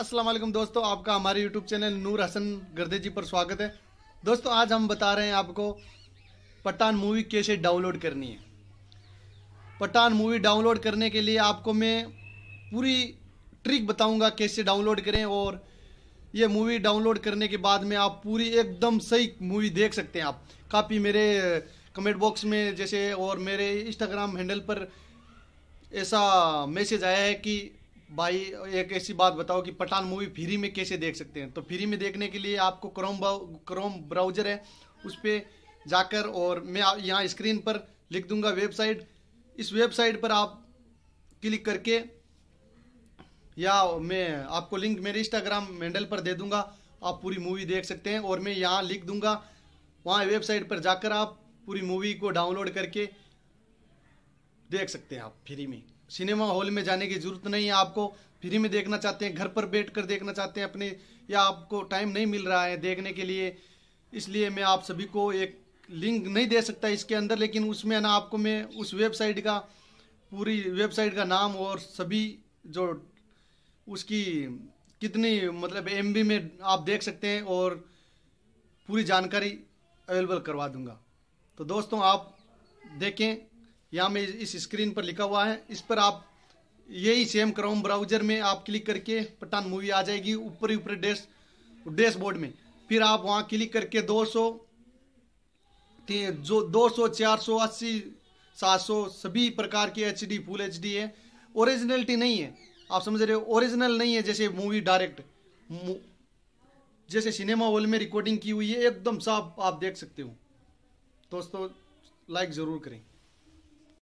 असलम दोस्तों आपका हमारे यूट्यूब चैनल नूर हसन गर्दे जी पर स्वागत है दोस्तों आज हम बता रहे हैं आपको पठान मूवी कैसे डाउनलोड करनी है पठान मूवी डाउनलोड करने के लिए आपको मैं पूरी ट्रिक बताऊंगा कैसे डाउनलोड करें और ये मूवी डाउनलोड करने के बाद में आप पूरी एकदम सही मूवी देख सकते हैं आप काफ़ी मेरे कमेंट बॉक्स में जैसे और मेरे इंस्टाग्राम हैंडल पर ऐसा मैसेज आया है कि भाई एक ऐसी बात बताओ कि पठान मूवी फ्री में कैसे देख सकते हैं तो फ्री में देखने के लिए आपको क्रोम क्रोम ब्राउजर है उस पर जाकर और मैं यहाँ स्क्रीन पर लिख दूंगा वेबसाइट इस वेबसाइट पर आप क्लिक करके या मैं आपको लिंक मेरे इंस्टाग्राम हैंडल पर दे दूंगा आप पूरी मूवी देख सकते हैं और मैं यहाँ लिख दूंगा वहाँ वेबसाइट पर जाकर आप पूरी मूवी को डाउनलोड करके देख सकते हैं आप फ्री में सिनेमा हॉल में जाने की ज़रूरत नहीं है आपको फ्री में देखना चाहते हैं घर पर बैठ कर देखना चाहते हैं अपने या आपको टाइम नहीं मिल रहा है देखने के लिए इसलिए मैं आप सभी को एक लिंक नहीं दे सकता इसके अंदर लेकिन उसमें ना आपको मैं उस वेबसाइट का पूरी वेबसाइट का नाम और सभी जो उसकी कितनी मतलब एम में आप देख सकते हैं और पूरी जानकारी अवेलेबल करवा दूंगा तो दोस्तों आप देखें यहाँ में इस स्क्रीन पर लिखा हुआ है इस पर आप यही सेम क्रोम ब्राउजर में आप क्लिक करके पठान मूवी आ जाएगी ऊपर ऊपर डैश डैशबोर्ड में फिर आप वहाँ क्लिक करके 200 जो 200 480 700 सभी प्रकार की H D full H D है ओरिजिनलिटी नहीं है आप समझ रहे हो ओरिजिनल नहीं है जैसे मूवी डायरेक्ट जैसे सिनेमा हॉल में रिकॉर्डिंग की हुई है एकदम साफ आप देख सकते हो दोस्तों लाइक ज़रूर करें